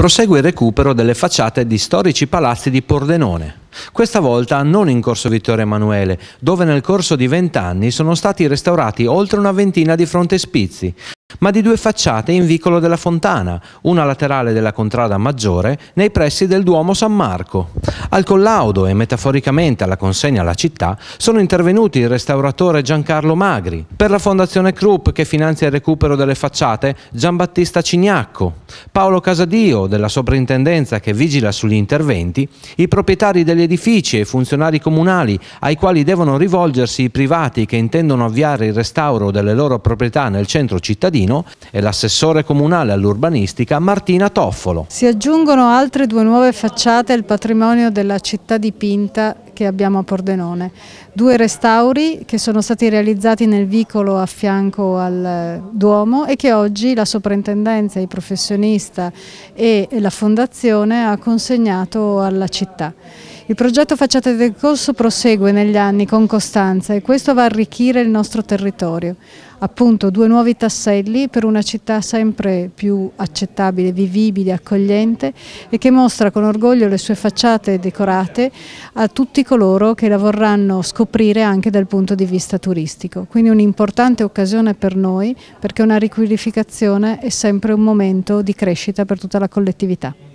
prosegue il recupero delle facciate di storici palazzi di Pordenone. Questa volta non in corso Vittorio Emanuele, dove nel corso di vent'anni sono stati restaurati oltre una ventina di frontespizi, ma di due facciate in vicolo della Fontana, una laterale della contrada Maggiore, nei pressi del Duomo San Marco. Al collaudo e metaforicamente alla consegna alla città sono intervenuti il restauratore Giancarlo Magri, per la Fondazione Krupp che finanzia il recupero delle facciate Giambattista Cignacco, Paolo Casadio della soprintendenza che vigila sugli interventi, i proprietari degli edifici e i funzionari comunali ai quali devono rivolgersi i privati che intendono avviare il restauro delle loro proprietà nel centro cittadino, Cittadino e l'assessore comunale all'urbanistica Martina Toffolo. Si aggiungono altre due nuove facciate al patrimonio della città dipinta che abbiamo a Pordenone. Due restauri che sono stati realizzati nel vicolo a fianco al eh, Duomo e che oggi la soprintendenza, i professionisti e la fondazione ha consegnato alla città. Il progetto Facciate del Corso prosegue negli anni con costanza e questo va a arricchire il nostro territorio. Appunto due nuovi tasselli per una città sempre più accettabile, vivibile, accogliente e che mostra con orgoglio le sue facciate decorate a tutti coloro che la vorranno scoprire anche dal punto di vista turistico. Quindi un'importante occasione per noi perché una riqualificazione è sempre un momento di crescita per tutta la collettività.